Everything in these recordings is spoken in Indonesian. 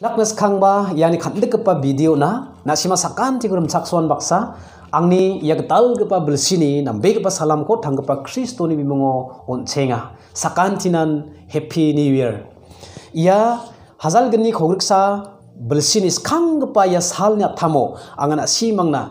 플락베스 캉바 야니 칸데급바 비디오나 나시마 사칸티 그럼 작소한 박사 앙니 약달급바 블시니 남베급바 살람코 당급바 크리스토니 비몽어 온체가 사칸티난 해피 뉴 이어 이야 하잘근니 거그릭사 블시니 스캉급바 야 살냐 타모 앙나 시망나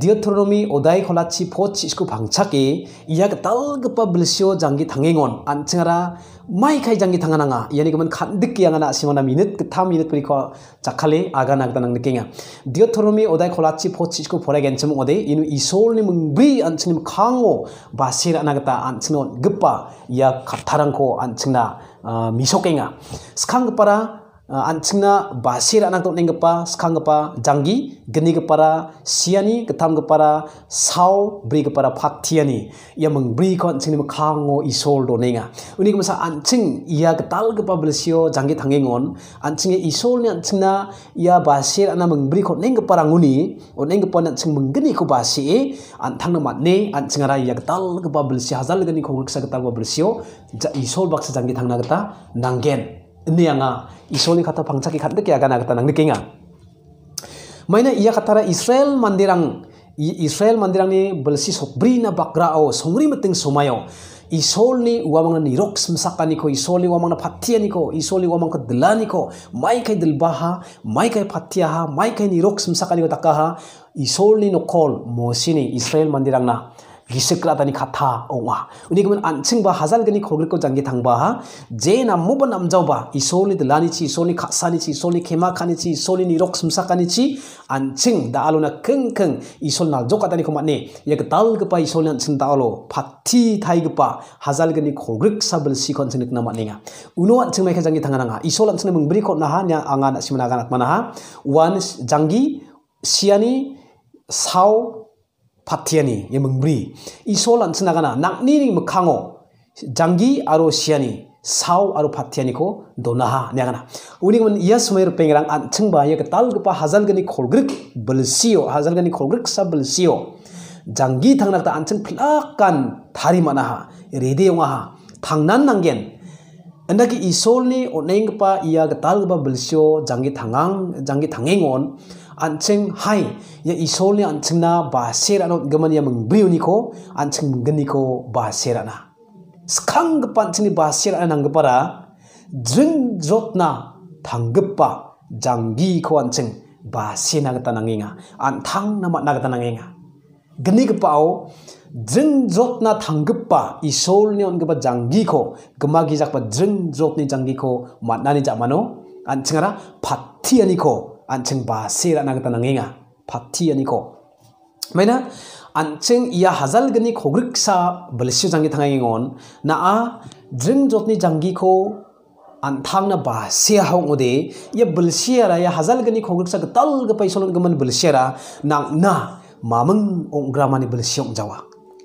디어트로노미 오다이 콜라치 포치스쿠 방차기 이약 딸급바 블시오 장기 당행원 안층하라 마이카이 장기 당하나가 이니 그면 간득기 양하나 시마나 미넷 그타 미넷 브리코 자칼리 아가나그다낭 느끼냐 디어트로노미 오다이 콜라치 포치스쿠 보라겐쯤 오데 이누 이솔니 뭉비 안층님 강오 바시라 나가다 안층온 급바 이약 가타랑코 안층나 어, 미소깽아 스캉급바라 Uh, anchingna basir anak tok ning gepa skang gepa janggi geni kepara siani ketam gepara sau kepara gepara phaktiani ia meng bri kon chini khango isol do nenga uni kemasa anching ia ketal gepa bersio janggi tanggengon, ngon anching isol ni anchingna ia basir anak meng bri kon kepara nguni on ning gepa menggeni meng geni basi antang nama matne anching ara ia ketal gepa bersio hazal geni khongrik sa ketal gepa blesio isol baksa janggi thangna geta nanggen ini yang nggak ah, isoli kata pangcaki kata ke agana kata nang dikinga maina ia orang Israel mandirang Israel mandirang ni belsi sobri na bakrao sungri meting ni isolni na ni roks ni ko isoli uamang na ni ko isoli uamang ka ni ko mai kai delbaha mai kai patiaha mai kai ni roks ni ko takaha isolni no kol mosini Israel mandirang na gisakra tani khatha owa uni gman anching ba hazal gani khogri ko jangi thangba ha je na mu ban amjau ba isol ni dilani chi isol ni khasani chi isol ni khema khani chi isol ni rok sumsa kani chi anching da alona keng keng isol nal joka tani khoma ne yak dal ga pa isol nan chin da alo phathi thai ga pa hazal gani khogri sabal si kon chinik na maninga uno anching mai kha jangi thangana isol anching mengbri ko na ha nya anga na simna ga na mana ha wan jangi siani sau patiani ye mengbri isolan senagana nak nini mekango janggi aro siani sau aro patiani ko donaha niagana uni kemen ia sumair pengerang an ceng bahaya ketal kepa hazal geni kolgrik belsio hazal geni kolgrik sa belsio janggi tangnak ta an ceng pelakan tari manaha rede yongaha tangnan nanggen Andaki isol ni oneng kepa ia ketal kepa belsio janggi tangang janggi tangengon ancheng hai ya isol ni ancheng na ba seranot gaman ya mengbriu ni ko ancheng geni ko ba serana skang gepan chini ba serana nang gepara jring jotna thanggepa janggi ko ancheng ba sena gata nanginga antang nama nagata nanginga geni gepao jring jotna thanggepa isol ni ongepa janggi ko gemagi jakpa jring jotni janggi ko matnani jamano anchengara phathi ani ko ancheng ba sera na gata nangenga phakti ani ko maina ancheng ia hazal gani khogrik sa balsio jangi thangai ngon na a dring jotni jangi ko anthangna ba sia hong ode ya balsia ra ya hazal gani khogrik sa tal ga paisolon gaman balsia ra nang na mamang ongramani balsiong jawa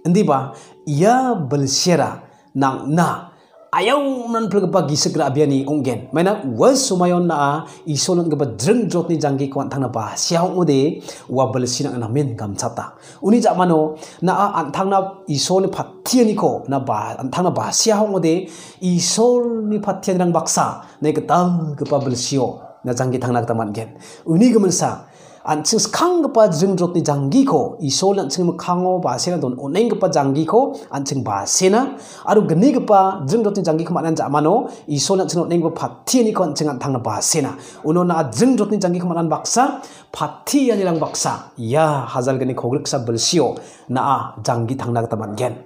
ndiba ia balsia ra nang na ayaw nan plagpa gisikra abiani onggen maina was sumayon na ah. isonan gaba dreng jot ni janggi kwan thang na pa siaw ode wa bal sinang na men gam chata uni jamano na anthang na isol phathiani ko na ba anthang na ba siaw ode isol ni phathian rang baksa nei ka tal gaba bal na janggi thang na ta mangen uni gaman sa ancis kang pa jindrot roti janggi ko isol anching mukhango basena don oneng pa janggi ko ancing basena aru gni pa jindrot roti janggi ko manan jamano isol anching oneng pa phathi ni ko anching anthang basena uno na jindrot roti janggi ko manan baksa phathi ya baksa ya hazal gni khogrik sa bulsio na a janggi thangna ta mangen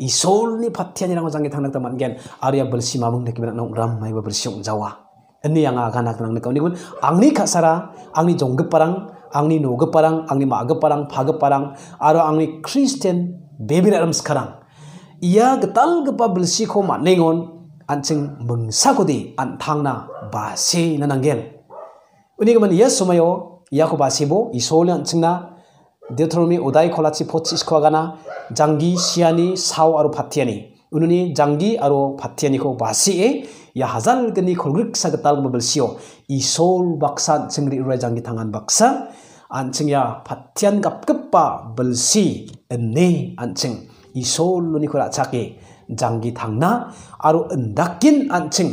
isolni phathi ya nilang janggi thangna ta mangen aru ya bulsi mamung ne kibna nong ram mai ba bulsi jawa ini yang akan nak kau ini pun angni kasara angni parang parang, parang, नौगोपारां parang, मागोपारां फागोपारां Christian baby Christian बेबिरामस्कारां ia getalgepa bilsiko manengon ancing mengsakodi antangna basi nananggel ini kemen ia sumayo ia ko basibo isole ancingna Deuteronomy udai kolachi potsis gana jangi siani saw aru patiani ununi janggi aro phatyani ko basi e ya hazal gani khulgrik sagatal babel sio i sol baksa cengri ura janggi tangan baksa anching ya patyan gapkepa belsi enne anching i sol ni khura chake janggi thangna aro endakin anching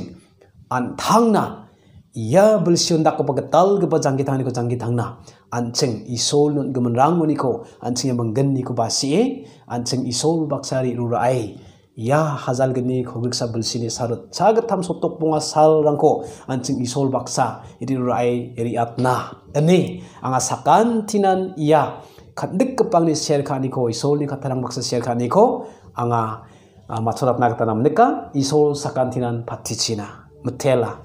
an thangna ia belsi undak ko pagatal gapa janggi tangan ko janggi thangna anching isol nun gemen ni niko anching ya menggen ni ko basi e sol isol ri rura ai Ya hazal geni kogik sa bulsi ni sarut caget ham sotok bunga sal rangko anjing isol baksa iri rai iri atna ini angasakan tinan ya kandik kepang ni share isol ni katarang baksa share kani anga uh, ah, matodap na katana isol sakantinan tinan patichina metela